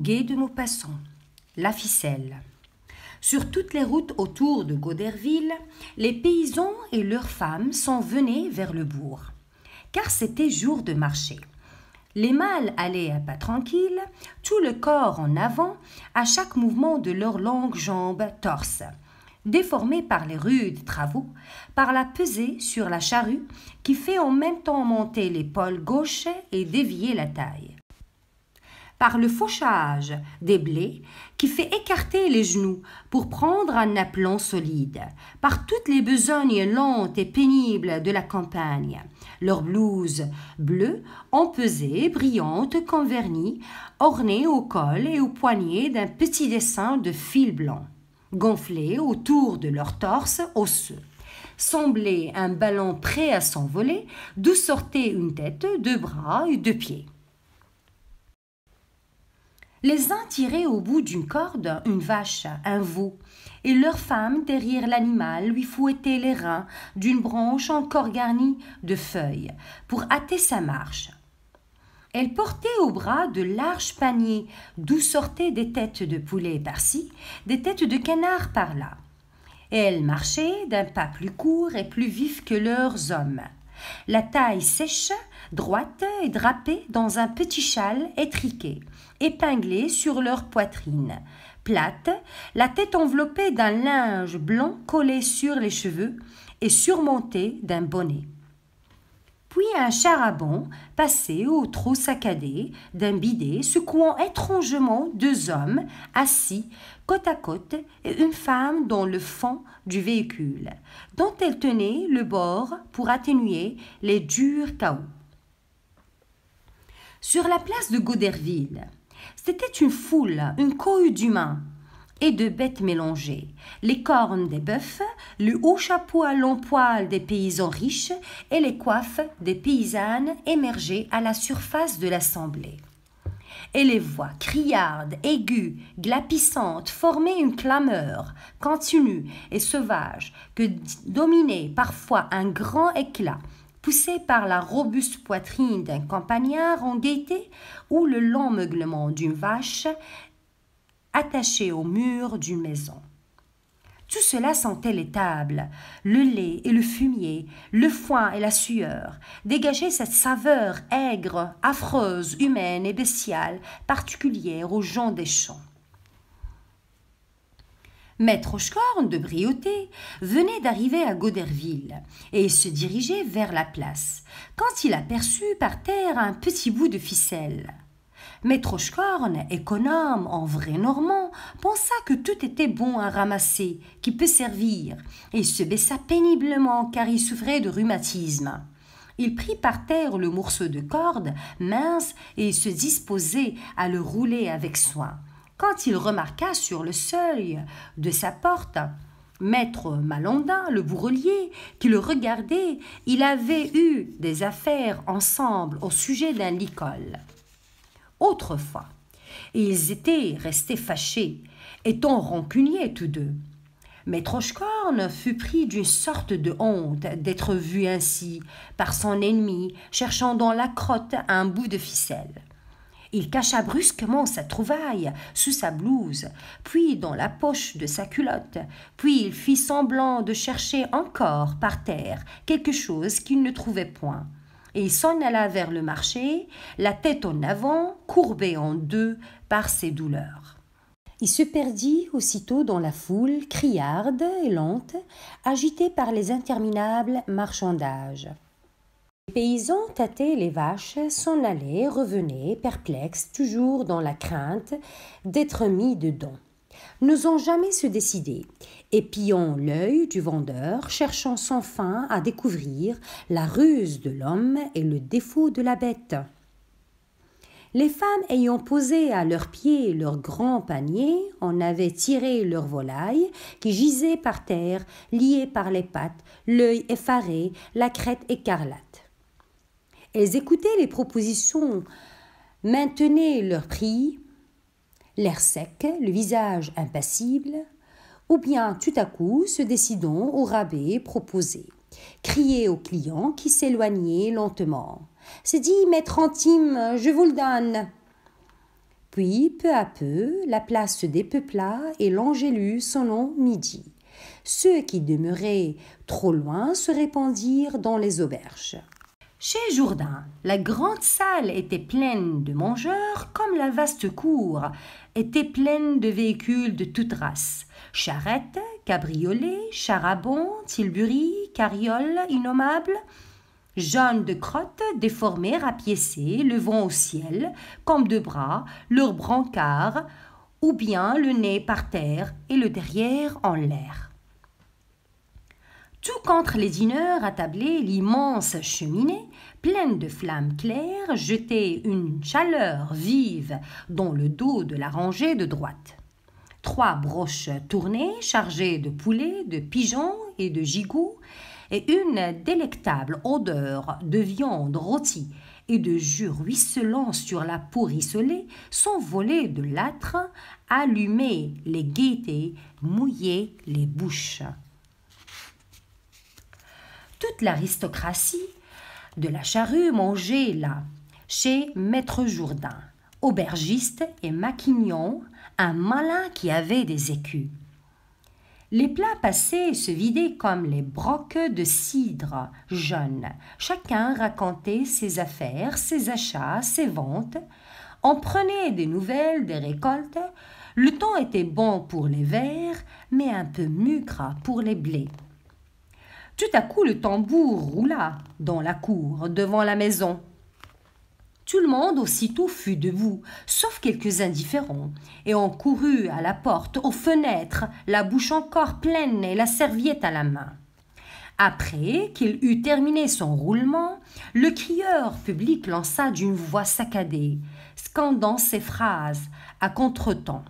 Gué de Maupassant, La Ficelle. Sur toutes les routes autour de Goderville, les paysans et leurs femmes s'en venaient vers le bourg, car c'était jour de marché. Les mâles allaient à pas tranquille, tout le corps en avant, à chaque mouvement de leurs longues jambes torses, déformés par les rudes travaux, par la pesée sur la charrue qui fait en même temps monter l'épaule gauche et dévier la taille par le fauchage des blés qui fait écarter les genoux pour prendre un aplomb solide, par toutes les besognes lentes et pénibles de la campagne. Leurs blouses bleues, empesées, brillantes comme vernis, ornées au col et au poignet d'un petit dessin de fil blanc, gonflées autour de leurs torse osseux semblaient un ballon prêt à s'envoler, d'où sortait une tête, deux bras et deux pieds. Les uns tiraient au bout d'une corde une vache, un veau, et leurs femmes, derrière l'animal, lui fouettaient les reins d'une branche encore garnie de feuilles pour hâter sa marche. Elle portait au bras de larges paniers d'où sortaient des têtes de poulets par-ci, des têtes de canards par-là. Elle marchait d'un pas plus court et plus vif que leurs hommes. La taille sèche, droite et drapée dans un petit châle étriqué, épinglés sur leur poitrine. Plate, la tête enveloppée d'un linge blanc collé sur les cheveux et surmontée d'un bonnet. Puis un charabon passé au trou saccadé d'un bidet secouant étrangement deux hommes assis côte à côte et une femme dans le fond du véhicule, dont elle tenait le bord pour atténuer les durs chaos. Sur la place de Goderville, c'était une foule, une cohue d'humains et de bêtes mélangées, les cornes des bœufs, le haut chapeau à long poil des paysans riches et les coiffes des paysannes émergées à la surface de l'assemblée. Et les voix criardes, aiguës, glapissantes formaient une clameur continue et sauvage que dominait parfois un grand éclat poussé par la robuste poitrine d'un campagnard en gaieté ou le long meuglement d'une vache attachée au mur d'une maison. Tout cela sentait les tables, le lait et le fumier, le foin et la sueur, dégageait cette saveur aigre, affreuse, humaine et bestiale, particulière aux gens des champs. Maître Oshkorn, de Brioté venait d'arriver à Goderville et se dirigeait vers la place quand il aperçut par terre un petit bout de ficelle. Maître Hochecorne, économe en vrai normand, pensa que tout était bon à ramasser, qui peut servir, et se baissa péniblement car il souffrait de rhumatisme. Il prit par terre le morceau de corde mince et se disposait à le rouler avec soin quand il remarqua sur le seuil de sa porte Maître Malandin, le bourrelier, qui le regardait, il avait eu des affaires ensemble au sujet d'un licol. Autrefois, ils étaient restés fâchés, étant rancuniers tous deux. Maître Trochkorn fut pris d'une sorte de honte d'être vu ainsi par son ennemi, cherchant dans la crotte un bout de ficelle. Il cacha brusquement sa trouvaille sous sa blouse, puis dans la poche de sa culotte, puis il fit semblant de chercher encore par terre quelque chose qu'il ne trouvait point. Et il s'en alla vers le marché, la tête en avant, courbée en deux par ses douleurs. Il se perdit aussitôt dans la foule criarde et lente, agitée par les interminables marchandages paysans tâtaient les vaches, s'en allaient, revenaient, perplexes, toujours dans la crainte d'être mis dedans. N'osant jamais se décider, épiant l'œil du vendeur, cherchant sans fin à découvrir la ruse de l'homme et le défaut de la bête. Les femmes ayant posé à leurs pieds leur grands paniers en avaient tiré leur volailles qui gisaient par terre, liée par les pattes, l'œil effaré, la crête écarlate. Elles écoutaient les propositions, maintenaient leur prix, l'air sec, le visage impassible, ou bien tout à coup se décidant au rabais proposé. Crier aux clients qui s'éloignaient lentement. C'est dit, maître Antime, je vous le donne. Puis, peu à peu, la place se dépeupla et l'Angélus sonnant midi. Ceux qui demeuraient trop loin se répandirent dans les auberges. Chez Jourdain, la grande salle était pleine de mangeurs comme la vaste cour était pleine de véhicules de toutes races. Charrettes, cabriolets, charabons, tilburies, carrioles innommables, jeunes de crotte, déformés, rapiécés, levant au ciel, comme deux bras, leurs brancards, ou bien le nez par terre et le derrière en l'air tout contre les dîneurs attablés, l'immense cheminée, pleine de flammes claires, jetait une chaleur vive dans le dos de la rangée de droite. Trois broches tournées chargées de poulets, de pigeons et de gigots, et une délectable odeur de viande rôtie et de jus ruisselant sur la peau rissolée volées de l'âtre, allumait les gaietés, mouillaient les bouches toute l'aristocratie de la charrue mangeait là, chez Maître Jourdain, aubergiste et maquignon, un malin qui avait des écus. Les plats passés se vidaient comme les broques de cidre jeunes. Chacun racontait ses affaires, ses achats, ses ventes. On prenait des nouvelles des récoltes. Le temps était bon pour les verres, mais un peu mucre pour les blés. Tout à coup, le tambour roula dans la cour, devant la maison. Tout le monde aussitôt fut debout, sauf quelques indifférents, et on courut à la porte, aux fenêtres, la bouche encore pleine et la serviette à la main. Après qu'il eut terminé son roulement, le crieur public lança d'une voix saccadée, scandant ses phrases à contretemps.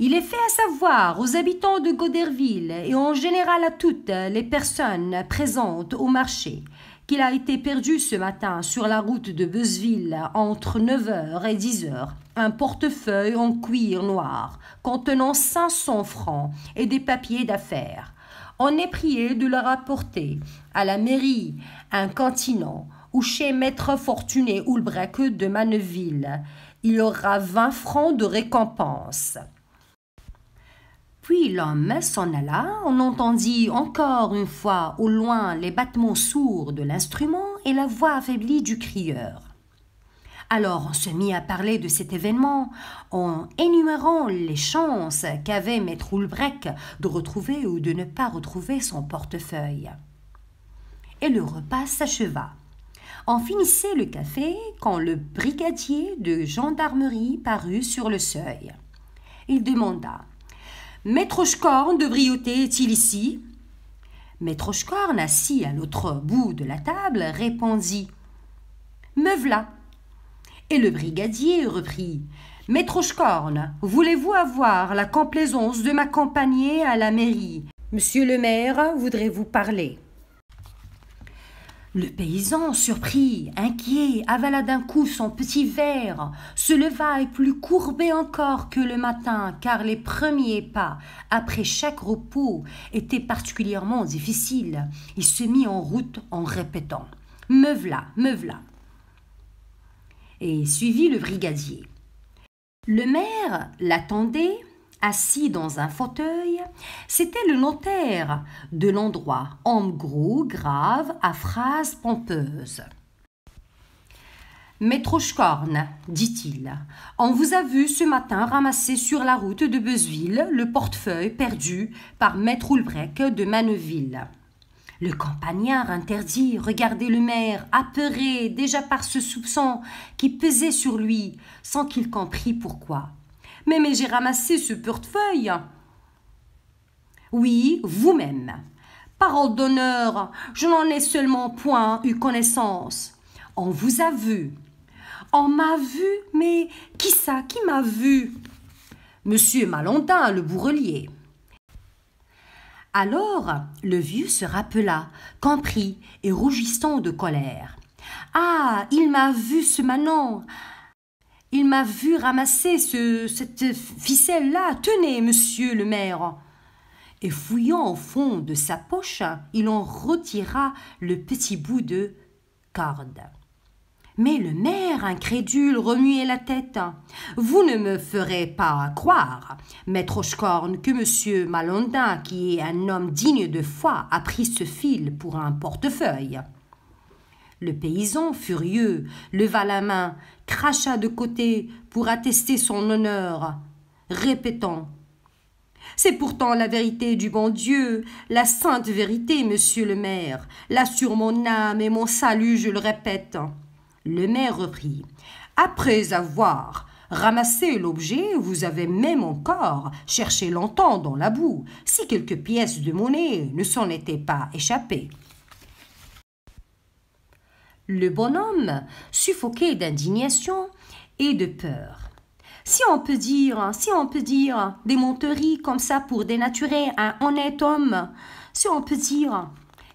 Il est fait à savoir aux habitants de Goderville et en général à toutes les personnes présentes au marché qu'il a été perdu ce matin sur la route de Beuzeville entre 9h et 10h un portefeuille en cuir noir contenant 500 francs et des papiers d'affaires. On est prié de le rapporter à la mairie, un continent, ou chez maître fortuné Houlbreck de Manneville. Il aura 20 francs de récompense l'homme s'en alla, on entendit encore une fois au loin les battements sourds de l'instrument et la voix affaiblie du crieur. Alors on se mit à parler de cet événement en énumérant les chances qu'avait maître Ulbrecht de retrouver ou de ne pas retrouver son portefeuille. Et le repas s'acheva. On finissait le café quand le brigadier de gendarmerie parut sur le seuil. Il demanda Maître de Brioté est-il ici Maître Oshkorn, assis à l'autre bout de la table, répondit Me v'là. Et le brigadier reprit Maître Oshkorn, voulez-vous avoir la complaisance de m'accompagner à la mairie Monsieur le maire, voudrez-vous parler le paysan, surpris, inquiet, avala d'un coup son petit verre, se leva et plus courbé encore que le matin, car les premiers pas, après chaque repos, étaient particulièrement difficiles. Il se mit en route en répétant Me v'là, me et suivit le brigadier. Le maire l'attendait Assis dans un fauteuil, c'était le notaire de l'endroit, homme gros, grave, à phrases pompeuses. Maître Schkorn, dit-il, on vous a vu ce matin ramasser sur la route de Beuzeville le portefeuille perdu par Maître Ulbrecht de Maneville. Le campagnard interdit regardait le maire, apeuré déjà par ce soupçon qui pesait sur lui, sans qu'il comprît pourquoi. Mais, mais j'ai ramassé ce portefeuille. Oui, vous-même. Parole d'honneur, je n'en ai seulement point eu connaissance. On vous a vu. On m'a vu, mais qui ça Qui m'a vu Monsieur Malentin, le bourrelier. Alors, le vieux se rappela, compris et rougissant de colère. Ah, il m'a vu ce Manon il m'a vu ramasser cette ficelle-là. Tenez, monsieur le maire. Et fouillant au fond de sa poche, il en retira le petit bout de corde. Mais le maire, incrédule, remuait la tête. Vous ne me ferez pas croire, maître Oshkorn, que monsieur Malondin, qui est un homme digne de foi, a pris ce fil pour un portefeuille. Le paysan, furieux, leva la main, cracha de côté pour attester son honneur, répétant c'est pourtant la vérité du bon Dieu, la sainte vérité, monsieur le maire. Là sur mon âme et mon salut, je le répète. Le maire reprit. Après avoir ramassé l'objet, vous avez même encore cherché longtemps dans la boue, si quelques pièces de monnaie ne s'en étaient pas échappées le bonhomme, suffoqué d'indignation et de peur. Si on peut dire, si on peut dire des monteries comme ça pour dénaturer un honnête homme, si on peut dire,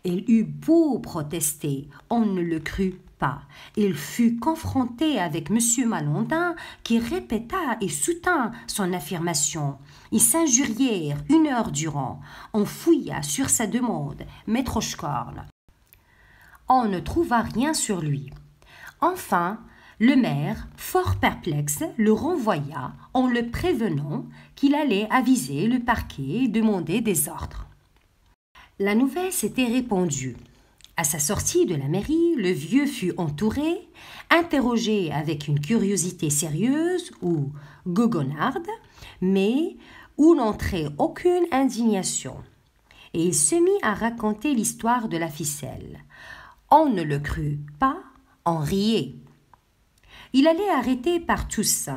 il eut beau protester, on ne le crut pas. Il fut confronté avec M. Malondin, qui répéta et soutint son affirmation. Ils s'injurièrent une heure durant. On fouilla sur sa demande, Maître Schkorn on ne trouva rien sur lui. Enfin, le maire, fort perplexe, le renvoya en le prévenant qu'il allait aviser le parquet et demander des ordres. La nouvelle s'était répandue. À sa sortie de la mairie, le vieux fut entouré, interrogé avec une curiosité sérieuse ou goguenarde, mais où n'entrait aucune indignation. Et il se mit à raconter l'histoire de la ficelle on ne le crut pas, on riait. Il allait arrêter par tous,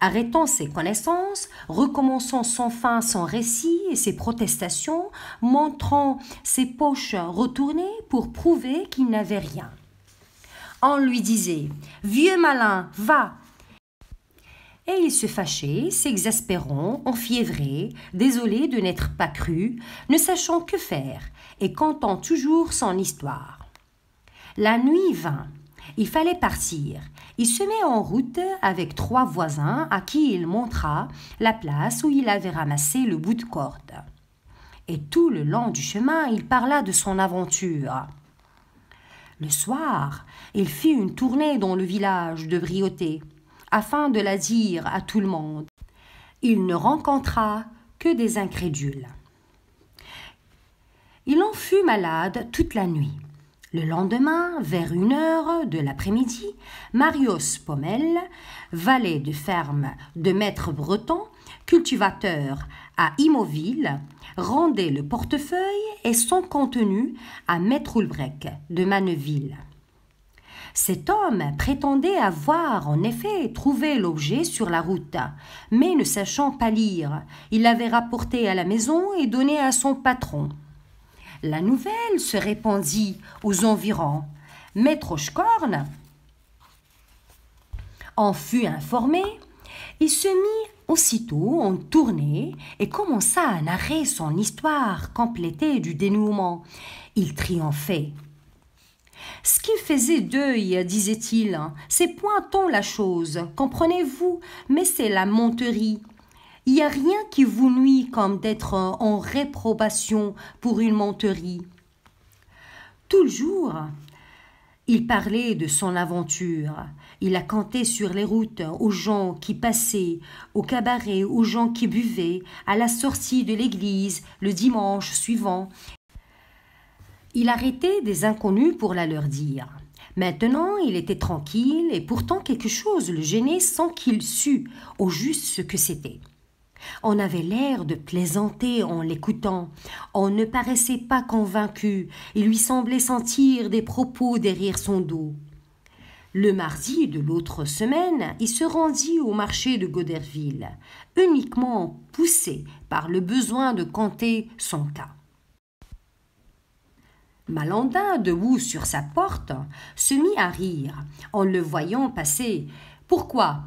arrêtant ses connaissances, recommençant sans fin son récit et ses protestations, montrant ses poches retournées pour prouver qu'il n'avait rien. On lui disait Vieux malin, va Et il se fâchait, s'exaspérant, enfiévré, désolé de n'être pas cru, ne sachant que faire, et comptant toujours son histoire. La nuit vint. Il fallait partir. Il se met en route avec trois voisins à qui il montra la place où il avait ramassé le bout de corde. Et tout le long du chemin, il parla de son aventure. Le soir, il fit une tournée dans le village de Brioté, afin de la dire à tout le monde. Il ne rencontra que des incrédules. Il en fut malade toute la nuit. Le lendemain, vers une heure de l'après-midi, Marius Pommel, valet de ferme de maître Breton, cultivateur à Immoville, rendait le portefeuille et son contenu à maître Ulbrecht de Manneville. Cet homme prétendait avoir en effet trouvé l'objet sur la route, mais ne sachant pas lire, il l'avait rapporté à la maison et donné à son patron, la nouvelle se répandit aux environs. Maître Oshkorn en fut informé. Il se mit aussitôt en tournée et commença à narrer son histoire complétée du dénouement. Il triomphait. Ce qui faisait deuil, disait-il, c'est pointon la chose, comprenez-vous, mais c'est la monterie. Il n'y a rien qui vous nuit comme d'être en réprobation pour une monterie. Tout le jour, il parlait de son aventure. Il a canté sur les routes, aux gens qui passaient, au cabaret, aux gens qui buvaient, à la sortie de l'église, le dimanche suivant. Il arrêtait des inconnus pour la leur dire. Maintenant, il était tranquille et pourtant quelque chose le gênait sans qu'il sût au juste ce que c'était. On avait l'air de plaisanter en l'écoutant. On ne paraissait pas convaincu. Il lui semblait sentir des propos derrière son dos. Le mardi de l'autre semaine, il se rendit au marché de Goderville, uniquement poussé par le besoin de compter son cas. Malandin, debout sur sa porte, se mit à rire en le voyant passer. Pourquoi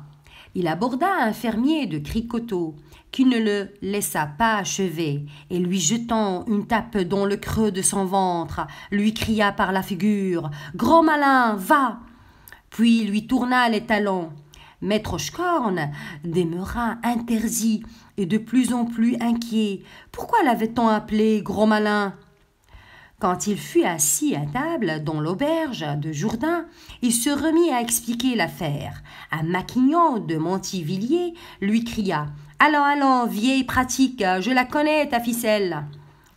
Il aborda un fermier de Cricoteau qui ne le laissa pas achever, et lui jetant une tape dans le creux de son ventre, lui cria par la figure Gros malin, va Puis lui tourna les talons. Maître Schkorn demeura interdit et de plus en plus inquiet. Pourquoi l'avait-on appelé gros malin Quand il fut assis à table dans l'auberge de Jourdain, il se remit à expliquer l'affaire. Un maquignon de Montivilliers lui cria Allons, allons, vieille pratique, je la connais, ta ficelle.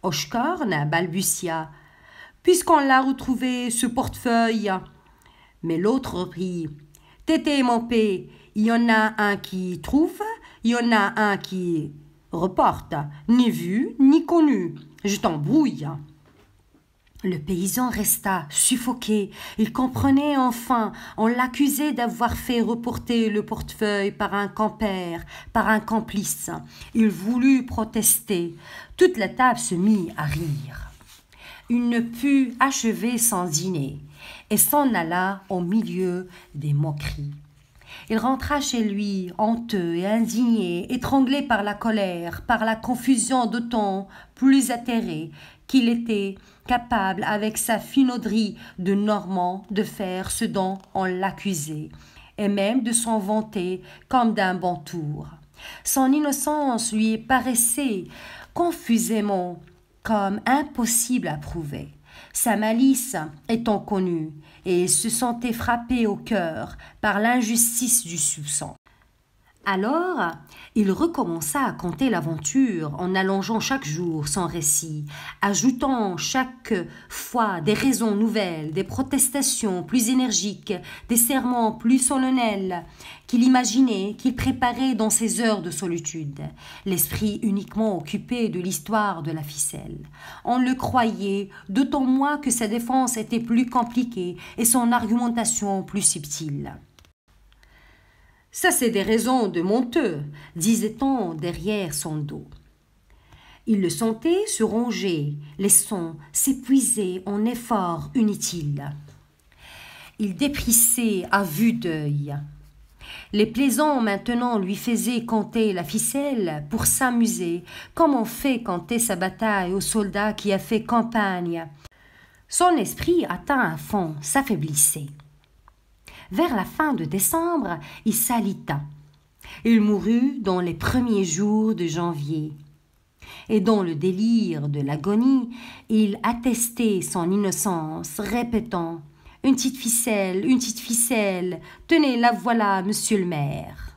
Oshkorn balbutia. Puisqu'on l'a retrouvé, ce portefeuille. Mais l'autre reprit. Tété, mon pé, il y en a un qui trouve, il y en a un qui reporte, ni vu, ni connu. Je t'embrouille. Le paysan resta suffoqué. Il comprenait enfin. On l'accusait d'avoir fait reporter le portefeuille par un campère, par un complice. Il voulut protester. Toute la table se mit à rire. Il ne put achever sans dîner et s'en alla au milieu des moqueries. Il rentra chez lui, honteux et indigné, étranglé par la colère, par la confusion de plus atterré qu'il était capable avec sa finauderie de Normand de faire ce dont on l'accusait, et même de s'en vanter comme d'un bon tour. Son innocence lui paraissait confusément comme impossible à prouver. Sa malice étant connue, et se sentait frappé au cœur par l'injustice du soupçon. Alors, il recommença à conter l'aventure en allongeant chaque jour son récit, ajoutant chaque fois des raisons nouvelles, des protestations plus énergiques, des serments plus solennels qu'il imaginait, qu'il préparait dans ses heures de solitude, l'esprit uniquement occupé de l'histoire de la ficelle. On le croyait, d'autant moins que sa défense était plus compliquée et son argumentation plus subtile. Ça, c'est des raisons de monteux, disait-on derrière son dos. Il le sentait se ronger, sons s'épuiser en efforts inutiles. Il déprissait à vue d'œil. Les plaisants maintenant lui faisaient compter la ficelle pour s'amuser, comme on fait compter sa bataille au soldat qui a fait campagne. Son esprit atteint un fond, s'affaiblissait vers la fin de décembre, il s'alita. Il mourut dans les premiers jours de janvier. Et dans le délire de l'agonie, il attestait son innocence, répétant Une petite ficelle, une petite ficelle, tenez la voilà, monsieur le maire.